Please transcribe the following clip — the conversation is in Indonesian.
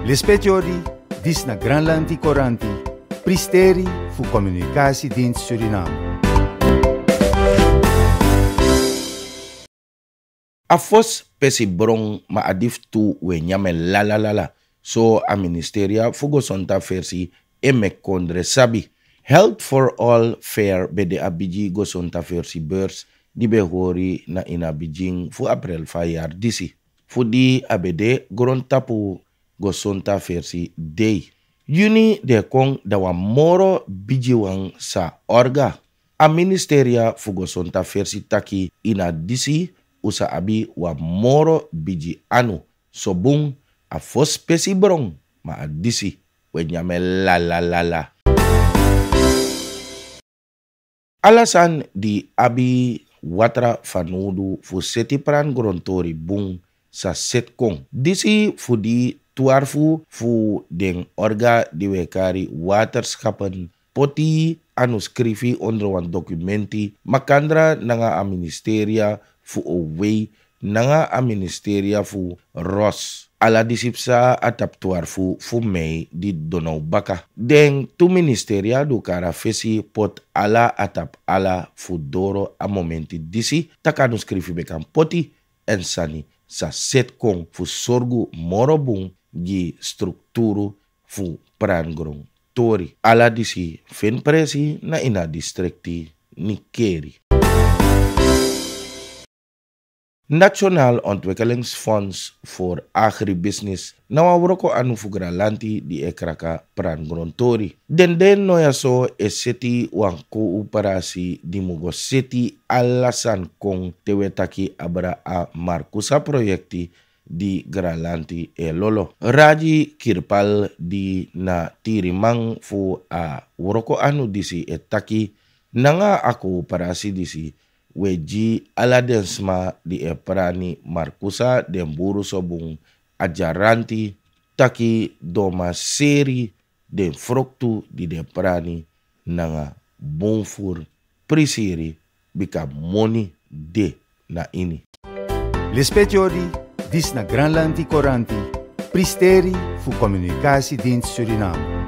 ’ petdi, dis na Grandlandòi, prisèri fu comunicaci dins Surinam. A fòs pesibronng ma addif to e nyamen lalalala, sò a minièria fog gosonta fèrsi e me condre s. Help fò all fè be de abigi goson aèrsi bòrdrs di beòi na inabiging fu aprèl faar d'ici. Fo dir aABD grand tapou. go versi day, yuni dekong dawa moro bijiwang sa orga. A ministeria fu versi taki ina disi usa abi wa moro biji anu. Sobung a fos pesi brong ma a disi Wenyame la la la la. Alasan di abi watra fanudu fu seti pran grontori bung sa setkong. Disi fu di tuarfu fu den orga diwekari wekari poti anu skrifi onder wan makandra nanga a ministeria fu owei nanga a ministeria fu ros ala disipsa atap tuarfu fu mei di donau baka. Den tu ministeria du kara fesi pot ala atap ala fu doro a momenti disi takanu skrifi bekan poti ensani sa set kong fu sorgu morobung di strukturu fu prangrong tori. Ala disi fin presi na ina distrikti Nikeri. Nationaal Funds for Agribusiness. na wawroko anu fugra lanti di ekraka grontori. Den den noya so e seti wan uparasi di mugo seti alasan kong tewetaki abra a Markusa proyekti di gralanti e lolo. Raji kirpal di na tirimang fu a woroko anu disi etaki nanga aku si disi weji ala densma di e perani markusa dem buru sobung ajaranti taki doma seri dem fruktu di de perani nanga bungfur prisiri bika moni de na ini. dis na Ranti Coranti, Pristeri fu dienst Suriname.